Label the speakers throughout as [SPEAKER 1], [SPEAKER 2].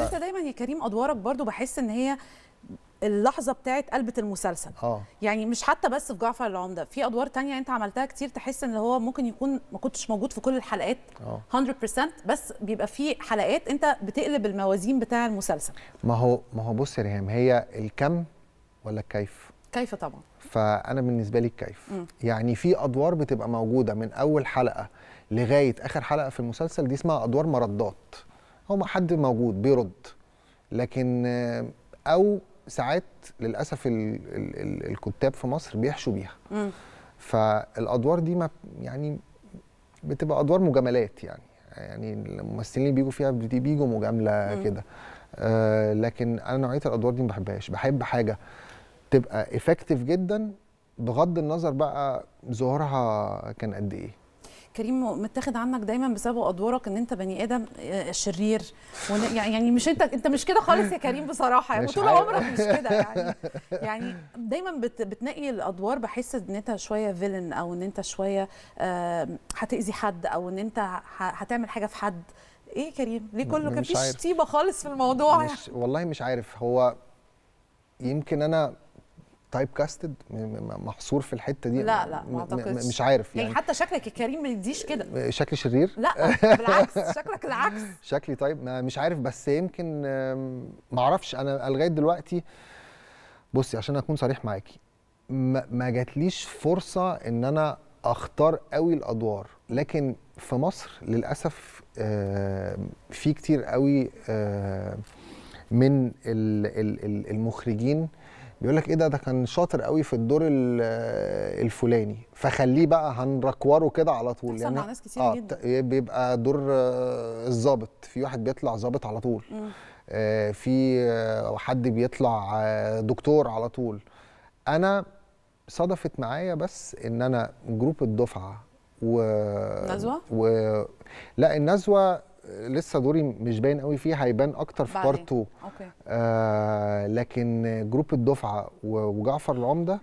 [SPEAKER 1] بس انت
[SPEAKER 2] دايما يا كريم ادوارك برضو بحس ان هي اللحظه بتاعت قلبه المسلسل اه يعني مش حتى بس في جعفر العمده في ادوار تانية انت عملتها كتير تحس ان هو ممكن يكون ما كنتش موجود في كل الحلقات أوه. 100% بس بيبقى في حلقات انت بتقلب الموازين بتاع المسلسل
[SPEAKER 1] ما هو ما هو بص يا ريهام هي الكم ولا الكيف كيف طبعا فانا بالنسبه لي الكيف م. يعني في ادوار بتبقى موجوده من اول حلقه لغايه اخر حلقه في المسلسل دي اسمها ادوار مردات هو حد موجود بيرد لكن آه، او ساعات للاسف الـ الـ الـ الكتاب في مصر بيحشوا بيها م. فالادوار دي ما يعني بتبقى ادوار مجاملات يعني يعني الممثلين اللي بيجوا فيها بيجوا مجامله كده آه لكن انا نوعيه الادوار دي ما بحبهاش بحب حاجه تبقى افكتيف جدا بغض النظر بقى ظهورها كان قد ايه
[SPEAKER 2] كريم متاخد عنك دايما بسبب ادوارك ان انت بني ادم آه، شرير يعني مش انت انت مش كده خالص يا كريم بصراحه يعني طول عمرك مش كده يعني يعني دايما بت بتنقي الادوار بحس ان انت شويه فيلن او ان انت شويه هتاذي حد او ان انت هتعمل حاجه في حد ايه يا كريم ليه كله كان فيش طيبه خالص في الموضوع مش
[SPEAKER 1] والله مش عارف هو يمكن انا تايب كاستد محصور في الحته دي لا لا ما اعتقدش مش عارف يعني, يعني حتى
[SPEAKER 2] شكلك الكريم ما يديش كده شكلي شرير لا بالعكس شكلك
[SPEAKER 1] العكس شكلي طيب مش عارف بس يمكن ما اعرفش انا لغايه دلوقتي بصي عشان اكون صريح معاكي ما جاتليش فرصه ان انا اختار قوي الادوار لكن في مصر للاسف في كتير قوي من المخرجين بيقول لك ايه ده ده كان شاطر قوي في الدور الفلاني فخليه بقى هنركوره كده على طول يعني مع ناس كتير آه جدا إيه، بيبقى دور الظابط آه، في واحد بيطلع ظابط على طول آه في آه، حد بيطلع آه، دكتور على طول انا صدفت معايا بس ان انا جروب الدفعه و نزوه و... لا النزوه لسه دوري مش باين قوي فيه هيبان اكتر في بارت آه لكن جروب الدفعه وجعفر العمده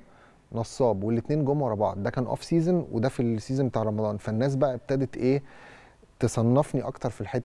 [SPEAKER 1] نصاب والاثنين جم ورا بعض ده كان اوف سيزون وده في السيزون بتاع رمضان فالناس بقى ابتدت ايه تصنفني اكتر في الحته